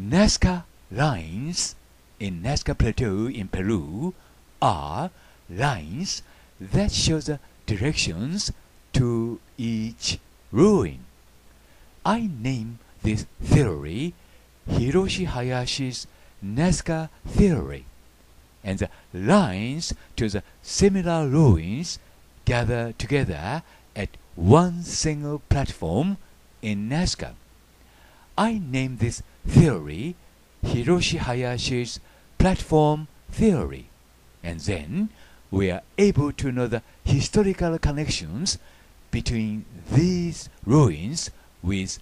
Nazca lines in Nazca Plateau in Peru are lines that show the directions to each ruin. I name this theory Hiroshi Hayashi's Nazca theory, and the lines to the similar ruins gather together at one single platform in Nazca. I name this theory, Hiroshi Hayashi's platform theory, and then we are able to know the historical connections between these ruins with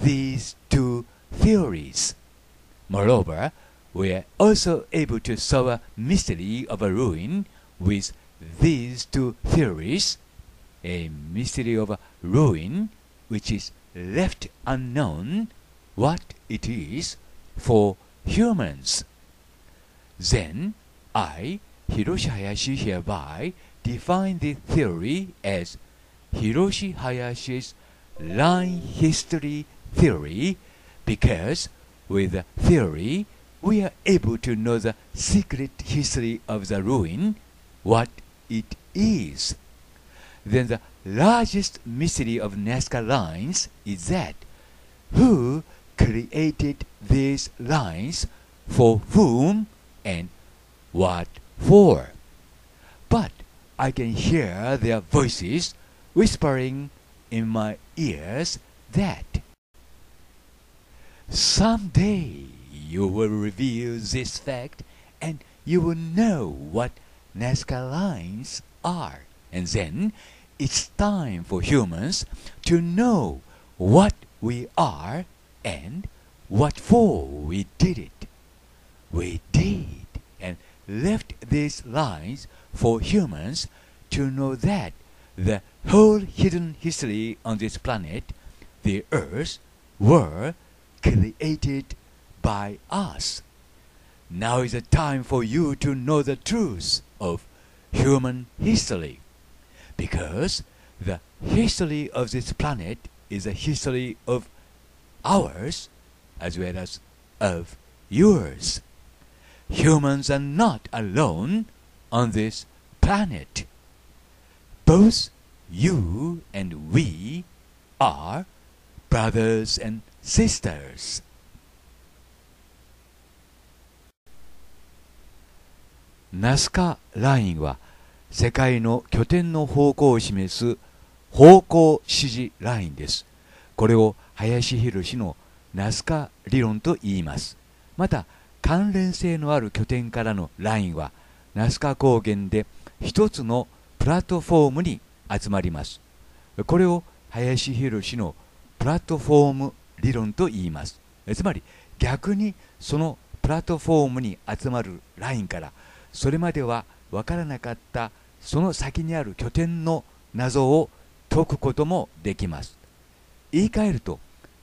these two theories. Moreover, we are also able to solve a mystery of a ruin with these two theories, a mystery of a ruin which is left unknown what it is for humans. Then I, Hiroshi Hayashi, hereby define the theory as Hiroshi Hayashi's line history theory because with the theory we are able to know the secret history of the ruin, what it is. Then the largest mystery of Nazca lines is that who created these lines for whom and what for. But I can hear their voices whispering in my ears that someday you will reveal this fact and you will know what Nazca lines are. And then it's time for humans to know what we are and what for we did it. We did and left these lines for humans to know that the whole hidden history on this planet, the Earth, were created by us. Now is the time for you to know the truth of human history. Because the history of this planet is a history of ours as well as of yours. Humans are not alone on this planet. Both you and we are brothers and sisters. ナスカラインは世界の拠点の方向を示す方向指示ラインです。これを林博氏のナスカ理論と言いますまた関連性のある拠点からのラインはナスカ高原で一つのプラットフォームに集まりますこれを林博氏のプラットフォーム理論と言いますつまり逆にそのプラットフォームに集まるラインからそれまでは分からなかったその先にある拠点の謎を解くこともできます言い換えると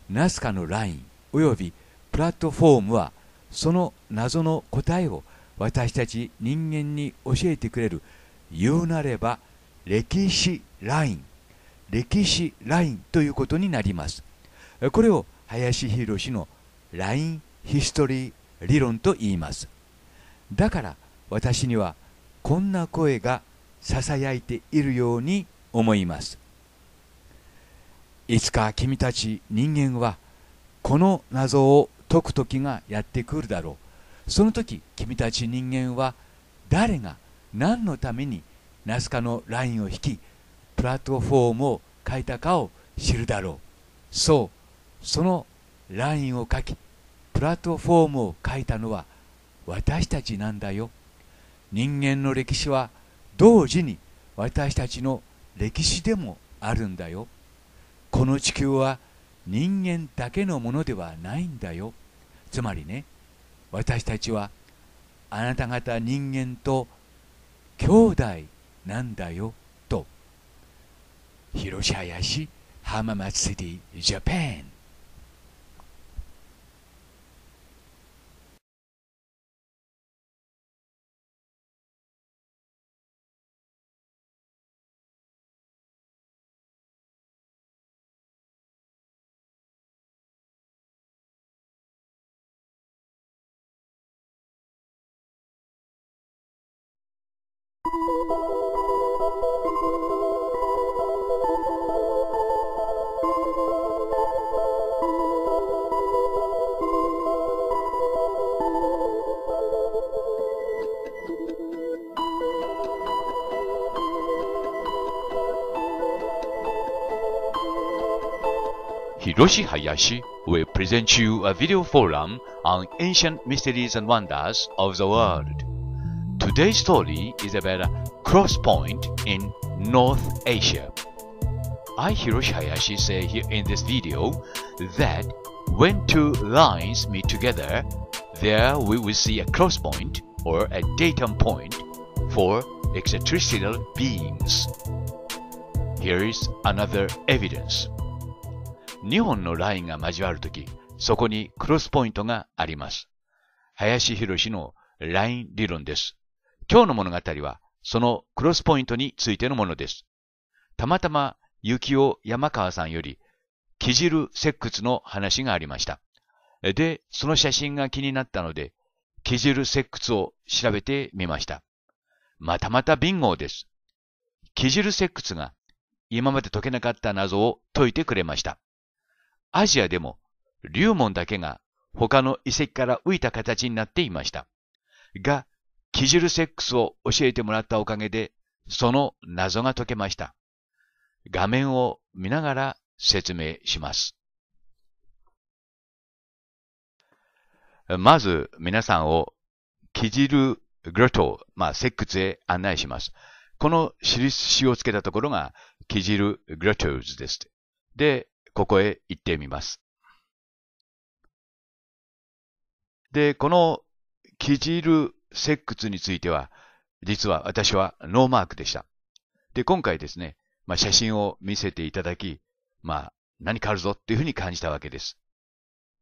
ナスカのラインおよびプラットフォームはその謎の答えを私たち人間に教えてくれる言うなれば歴史ライン歴史ラインということになりますこれを林博氏のラインヒストリー理論と言いますだから私にはこんな声がささやいているように思いますいつか君たち人間はこの謎を解く時がやってくるだろうその時君たち人間は誰が何のためにナスカのラインを引きプラットフォームを書いたかを知るだろうそうそのラインを書きプラットフォームを書いたのは私たちなんだよ人間の歴史は同時に私たちの歴史でもあるんだよ。この地球は人間だけのものではないんだよつまりね私たちはあなた方人間と兄弟なんだよと広し林浜松シティジャパン Hiroshi Hayashi will present you a video forum on ancient mysteries and wonders of the world. Today's story is about a cross point in North Asia. I, Hiroshi Hayashi, say here in this video that when two lines meet together, there we will see a cross point or a datum point for extraterrestrial beings. Here is another evidence. 2本のラインが交わるとき、そこにクロスポイントがあります。林博のライン理論です。今日の物語は、そのクロスポイントについてのものです。たまたま、幸雄山川さんより、木汁石窟の話がありました。で、その写真が気になったので、木汁石窟を調べてみました。またまたビンゴです。木汁石窟が今まで解けなかった謎を解いてくれました。アジアでも、龍門だけが他の遺跡から浮いた形になっていました。が、キジルセックスを教えてもらったおかげで、その謎が解けました。画面を見ながら説明します。まず皆さんをキジルグロト、まあ、クスへ案内します。この印をつけたところがキジルグロトーズです。で、ここへ行ってみます。で、このキジル石窟については、実は私はノーマークでした。で、今回ですね、まあ、写真を見せていただき、まあ、何かあるぞっていうふうに感じたわけです。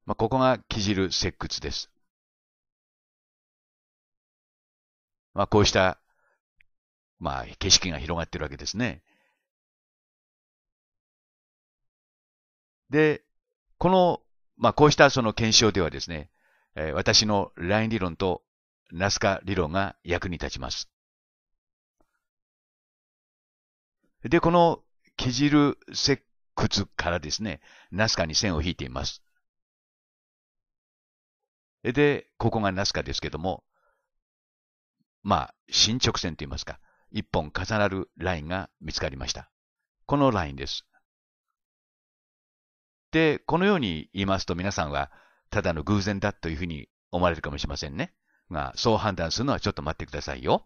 まあ、ここがキジル石窟です。まあ、こうした、まあ、景色が広がってるわけですね。で、この、まあ、こうしたその検証ではですね、え私のライン理論とナスカ理論が役に立ちます。で、このケジル石窟からですね、ナスカに線を引いています。で、ここがナスカですけども、まあ、進直線といいますか、一本重なるラインが見つかりました。このラインです。で、このように言いますと皆さんは、ただの偶然だというふうに思われるかもしれませんね。が、そう判断するのはちょっと待ってくださいよ。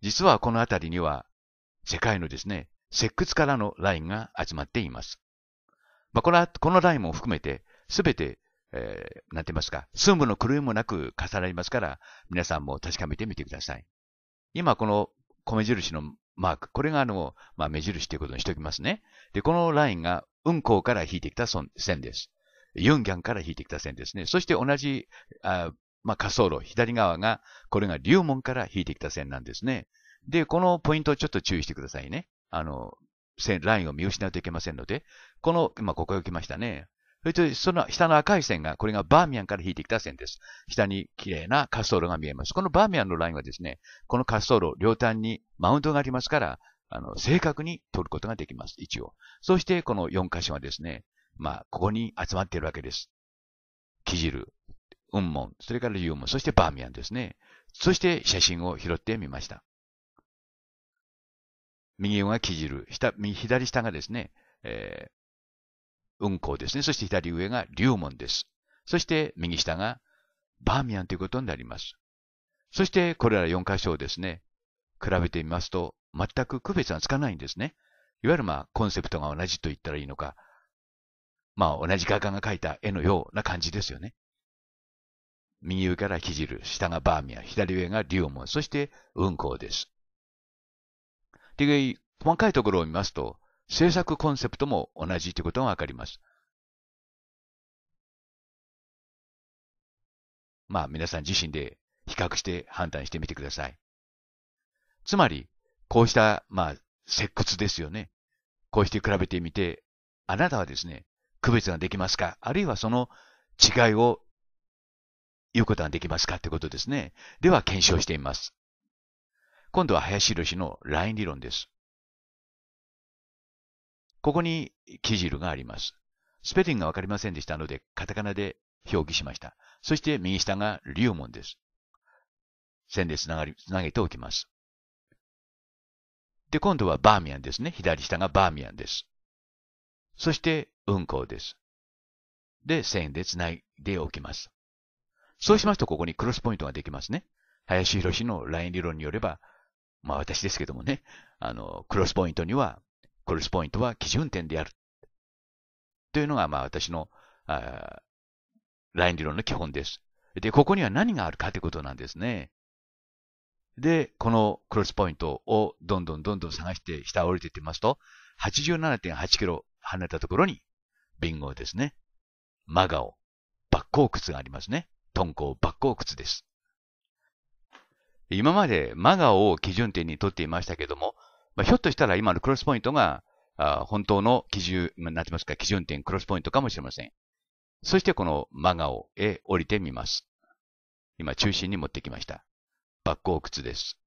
実はこの辺りには、世界のですね、石窟からのラインが集まっています。まあ、この、このラインも含めて、すべて、えー、なんて言いますか、寸分の狂いもなく重なりますから、皆さんも確かめてみてください。今、この米印のマーク、これがあの、まあ、目印ということにしておきますね。で、このラインが運行から引いてきた線です。ユンギャンから引いてきた線ですね。そして同じ、あまあ、滑走路、左側が、これが龍門から引いてきた線なんですね。で、このポイントをちょっと注意してくださいね。あの、線、ラインを見失うといけませんので、この、今、まあ、ここへ来ましたね。それと、その下の赤い線が、これがバーミヤンから引いてきた線です。下に綺麗な滑走路が見えます。このバーミヤンのラインはですね、この滑走路、両端にマウントがありますから、あの、正確に取ることができます、一応。そして、この4箇所はですね、まあ、ここに集まっているわけです。キジル、ウンモン、それからモン、そしてバーミヤンですね。そして写真を拾ってみました。右上がキジル、下左下がですね、えー、コウですね。そして左上がリュウモンです。そして右下がバーミヤンということになります。そしてこれら4箇所をですね、比べてみますと、全く区別がつかないんですね。いわゆるまあコンセプトが同じと言ったらいいのか、まあ同じ画家が描いた絵のような感じですよね。右上からジル、下がバーミヤ、左上がリオモン、そして運行です。で、細かいところを見ますと、制作コンセプトも同じということがわかります。まあ皆さん自身で比較して判断してみてください。つまり、こうした、まあ、石窟ですよね。こうして比べてみて、あなたはですね、区別ができますかあるいはその違いを言うことができますかってことですね。では、検証してみます。今度は林宏のライン理論です。ここに記汁があります。スペリングがわかりませんでしたので、カタカナで表記しました。そして右下がモ門です。線でつながり、つなげておきます。で、今度はバーミヤンですね。左下がバーミヤンです。そして、運行です。で、線で繋いでおきます。そうしますと、ここにクロスポイントができますね。林博士のライン理論によれば、まあ私ですけどもね、あの、クロスポイントには、クロスポイントは基準点である。というのが、まあ私の、あライン理論の基本です。で、ここには何があるかということなんですね。で、このクロスポイントをどんどんどんどん探して下降りていってますと、87.8キロ離れたところに、ビンゴですね。マガオ、抜鉱靴がありますね。トンコ抜鉱靴です。今までマガオを基準点にとっていましたけども、まあ、ひょっとしたら今のクロスポイントが、あ本当の基準、なんて言いますか、基準点、クロスポイントかもしれません。そしてこのマガオへ降りてみます。今、中心に持ってきました。バッコウクツです。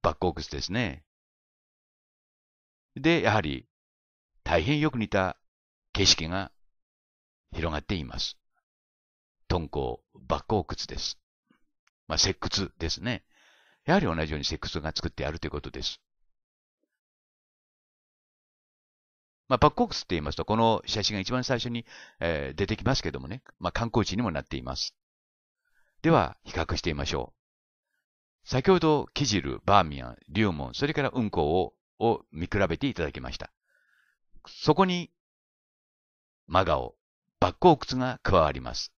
バッコウクツですね。で、やはり、大変よく似た景色が広がっています。敦煌、バッコウクツです。まあ、石窟ですね。やはり同じように石窟が作ってあるということです。まあ、バッコークって言いますと、この写真が一番最初に、えー、出てきますけどもね、まあ、観光地にもなっています。では比較してみましょう。先ほど、キジル、バーミヤン、リュウモン、それからウンコウを見比べていただきました。そこに、マガオ、バッコウクツが加わります。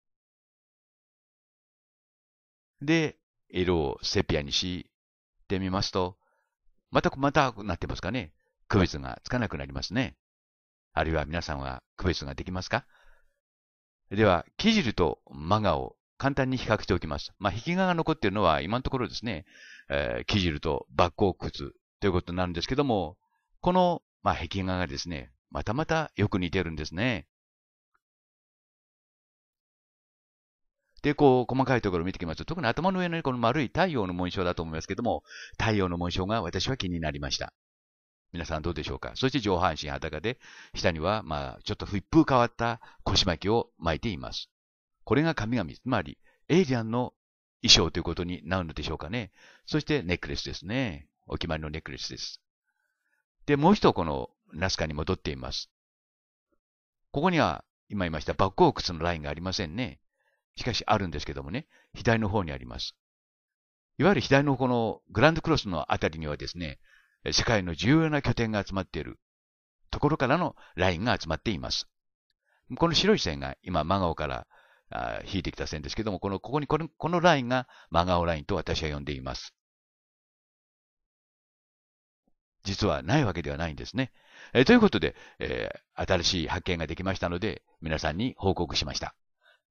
で、色をセピアにしてみますと、また、またなってますかね。区別がつかなくなりますね。あるいは皆さんは区別ができますかでは、キジルとマガオ、簡単に比較しておきます。まあ、壁画が残っているのは今のところですね、えー、木汁と抜光靴ということになるんですけども、この、まあ、壁画がですね、またまたよく似てるんですね。で、こう、細かいところを見てきますと、特に頭の上のこの丸い太陽の紋章だと思いますけども、太陽の紋章が私は気になりました。皆さんどうでしょうかそして上半身裸で、下には、まあ、ちょっと一風変わった腰巻きを巻いています。これが神々、つまり、エイリアンの衣装ということになるのでしょうかね。そして、ネックレスですね。お決まりのネックレスです。で、もう一度このナスカに戻っています。ここには、今言いましたバックオークスのラインがありませんね。しかしあるんですけどもね、左の方にあります。いわゆる左のこのグランドクロスのあたりにはですね、世界の重要な拠点が集まっているところからのラインが集まっています。この白い線が今、マガオからあ引いてきた線ですけども、この、ここにこの、このラインが真顔ラインと私は呼んでいます。実はないわけではないんですね。えー、ということで、えー、新しい発見ができましたので、皆さんに報告しました。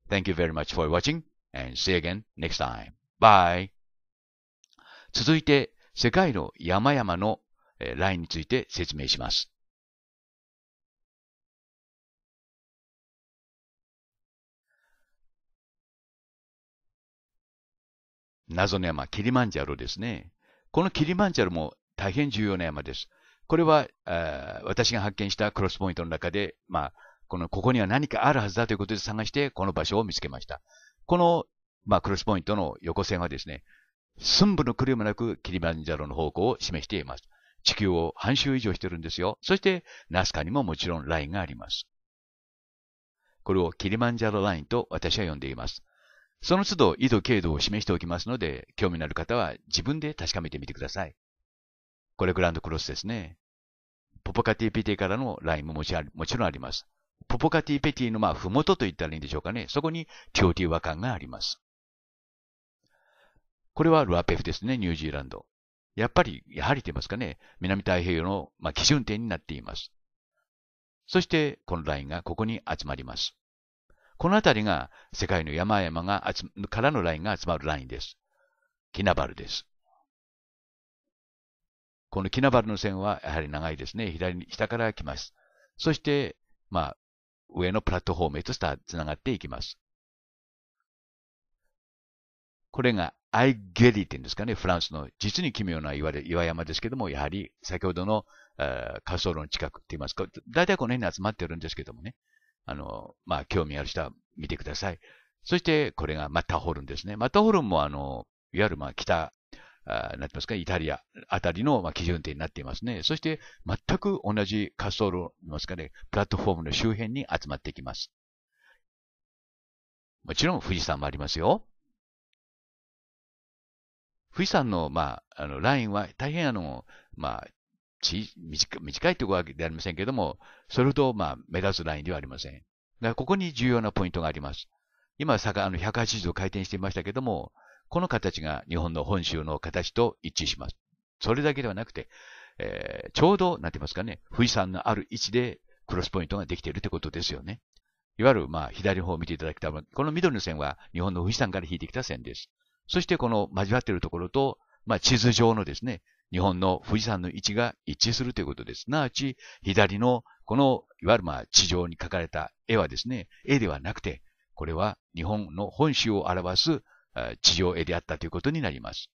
Thank you very much for watching and see again next time. Bye! 続いて、世界の山々のラインについて説明します。謎の山、キリマンジャロですね。このキリマンジャロも大変重要な山です。これは、あ私が発見したクロスポイントの中で、まあ、この、ここには何かあるはずだということで探して、この場所を見つけました。この、まあ、クロスポイントの横線はですね、寸分の狂いもなくキリマンジャロの方向を示しています。地球を半周以上してるんですよ。そして、ナスカにももちろんラインがあります。これをキリマンジャロラインと私は呼んでいます。その都度、緯度、経度を示しておきますので、興味のある方は自分で確かめてみてください。これグランドクロスですね。ポポカティペティからのラインももちもちろんあります。ポポカティペティのまあ、ふもとと言ったらいいんでしょうかね。そこにティオティ和感があります。これはルアペフですね、ニュージーランド。やっぱり、やはりと言いますかね、南太平洋の、まあ、基準点になっています。そして、このラインがここに集まります。この辺りが世界の山々が集からのラインが集まるラインです。キナバルです。このキナバルの線はやはり長いですね。左に、下から来ます。そして、まあ、上のプラットフォームへと繋がっていきます。これがアイゲリっていうんですかね、フランスの実に奇妙な岩で岩山ですけども、やはり先ほどの滑走路の近くって言いますか、大体この辺に集まってるんですけどもね、あの、まあ、興味ある人は見てください。そして、これがマッターホルンですね。マッターホルンも、あの、いわゆる、まあ、北、あなってますか、イタリアあたりの、まあ、基準点になっていますね。そして、全く同じ滑走路、ますかね、プラットフォームの周辺に集まってきます。もちろん、富士山もありますよ。富士山の、まあ、あの、ラインは大変あの、まあ、ち短短いというわけではありませんけれども、それほど、まあ、目立つラインではありません。だからここに重要なポイントがあります。今、坂、あの、180度回転していましたけれども、この形が日本の本州の形と一致します。それだけではなくて、えー、ちょうど、なんて言いますかね、富士山のある位置でクロスポイントができているということですよね。いわゆる、まあ、左の方を見ていただきたい。この緑の線は日本の富士山から引いてきた線です。そしてこの交わっているところと、まあ、地図上のですね、日本の富士山の位置が一致するということです。すなわち、左の、この、いわゆるまあ地上に描かれた絵はですね、絵ではなくて、これは日本の本州を表す地上絵であったということになります。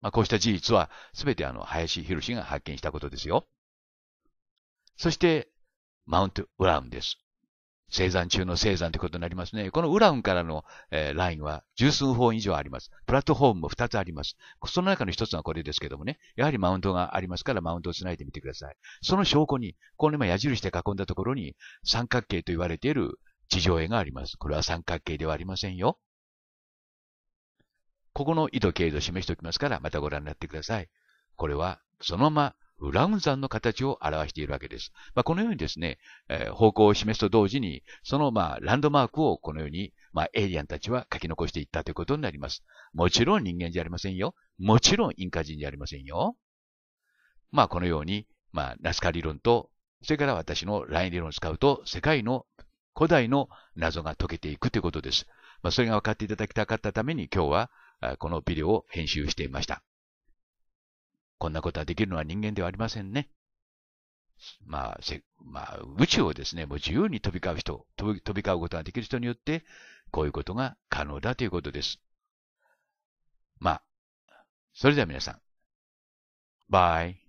まあ、こうした事実は、すべてあの、林博士が発見したことですよ。そして、マウント・ウラウンです。生産中の生産ということになりますね。このウランからの、えー、ラインは十数本以上あります。プラットフォームも二つあります。その中の一つがこれですけどもね、やはりマウントがありますからマウントを繋いでみてください。その証拠に、この今矢印で囲んだところに三角形と言われている地上絵があります。これは三角形ではありませんよ。ここの緯度経度を示しておきますから、またご覧になってください。これは、そのままラウン山の形を表しているわけです。まあ、このようにですね、えー、方向を示すと同時に、その、まあ、ランドマークをこのように、まあ、エイリアンたちは書き残していったということになります。もちろん人間じゃありませんよ。もちろんインカ人じゃありませんよ。まあ、このように、まあ、ナスカ理論と、それから私のライン理論を使うと、世界の古代の謎が解けていくということです。まあ、それが分かっていただきたかったために今日は、このビデオを編集していました。こんなことはできるのは人間ではありませんね。まあ、まあ、宇宙をですね、もう自由に飛び交う人、飛び交うことができる人によって、こういうことが可能だということです。まあ、それでは皆さん、バイ。